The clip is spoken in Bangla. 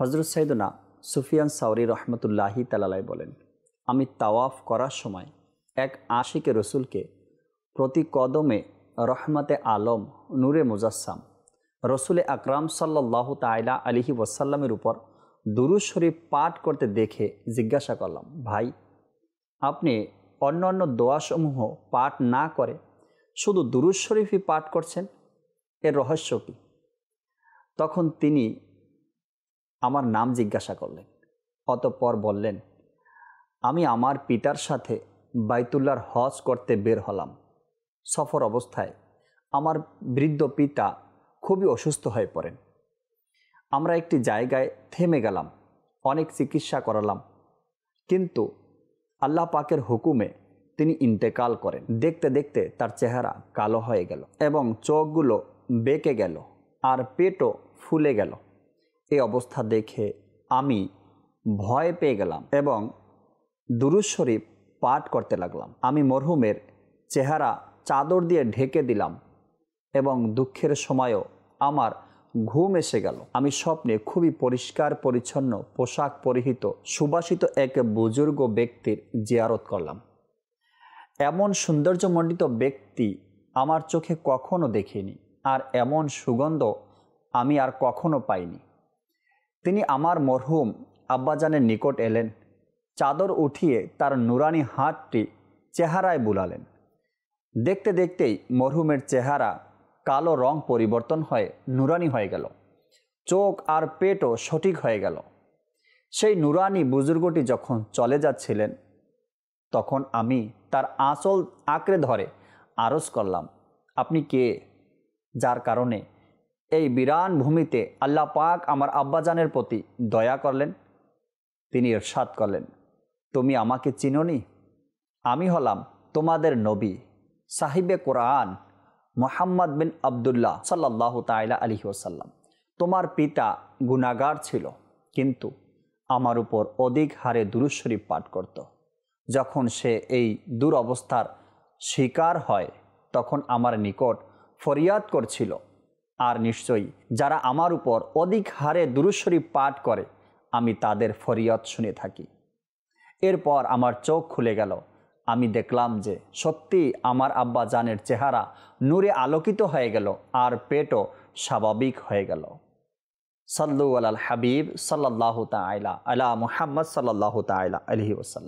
হজরত সাইদনা সুফিয়ান সাউরি রহমতুল্লাহি তালালাই বলেন আমি তাওয়াফ করার সময় এক আশিকে রসুলকে প্রতি কদমে রহমতে আলম নূরে মুজাসাম রসুলে আকরাম সাল্লাহ তাইলা আলিহি ওয়াসাল্লামের উপর দুরুজ শরীফ পাঠ করতে দেখে জিজ্ঞাসা করলাম ভাই আপনি অন্য অন্য দোয়াসমূহ পাঠ না করে শুধু দুরুজ শরীফই পাঠ করছেন এর রহস্য কী তখন তিনি আমার নাম জিজ্ঞাসা করলেন অতঃপর বললেন আমি আমার পিতার সাথে বাইতুল্লার হজ করতে বের হলাম সফর অবস্থায় আমার বৃদ্ধ পিতা খুবই অসুস্থ হয়ে পড়েন আমরা একটি জায়গায় থেমে গেলাম অনেক চিকিৎসা করালাম কিন্তু আল্লাহ পাকের হুকুমে তিনি ইন্তেকাল করেন দেখতে দেখতে তার চেহারা কালো হয়ে গেল এবং চোখগুলো বেঁকে গেল আর পেটও ফুলে গেল এই অবস্থা দেখে আমি ভয় পেয়ে গেলাম এবং দুরুজ শরীফ পাঠ করতে লাগলাম আমি মরহুমের চেহারা চাদর দিয়ে ঢেকে দিলাম এবং দুঃখের সময়ও আমার ঘুম এসে গেল আমি স্বপ্নে খুবই পরিষ্কার পরিচ্ছন্ন পোশাক পরিহিত সুবাসিত এক বুজুর্গ ব্যক্তির জিয়ারত করলাম এমন সৌন্দর্যমণ্ডিত ব্যক্তি আমার চোখে কখনো দেখিনি আর এমন সুগন্ধ আমি আর কখনো পাইনি তিনি আমার মরহুম আব্বাজানের নিকট এলেন চাদর উঠিয়ে তার নুরানি হাতটি চেহারায় বুলালেন দেখতে দেখতেই মরহুমের চেহারা কালো রং পরিবর্তন হয়ে নুরানি হয়ে গেল চোখ আর পেটও সঠিক হয়ে গেল সেই নুরানি বুজুর্গটি যখন চলে যাচ্ছিলেন তখন আমি তার আঁচল আঁকড়ে ধরে আরজ করলাম আপনি কে যার কারণে এই বিরান ভূমিতে আল্লাহ পাক আমার আব্বাজানের প্রতি দয়া করলেন তিনি ইরশাদ করলেন তুমি আমাকে চিননি আমি হলাম তোমাদের নবী সাহিবে কোরআন মোহাম্মদ বিন আবদুল্লাহ সাল্লাহ তাইলা আলি ওসাল্লাম তোমার পিতা গুণাগার ছিল কিন্তু আমার উপর অধিক হারে দুরুশ্বরী পাঠ করত যখন সে এই দুরবস্থার শিকার হয় তখন আমার নিকট ফরিয়াদ করছিল আর নিশ্চয়ই যারা আমার উপর অধিক হারে দুরুশ্বরী পাঠ করে আমি তাদের ফরিয়াদ শুনে থাকি এরপর আমার চোখ খুলে গেল আমি দেখলাম যে সত্যি আমার আব্বা জানের চেহারা নূরে আলোকিত হয়ে গেল আর পেটও স্বাভাবিক হয়ে গেল সাল্লু আলাল হাবিব সাল্লাহ তাইলা আলা মুহাম্মদ সাল্লাহ তাইলা আলহি ওসাল্লাম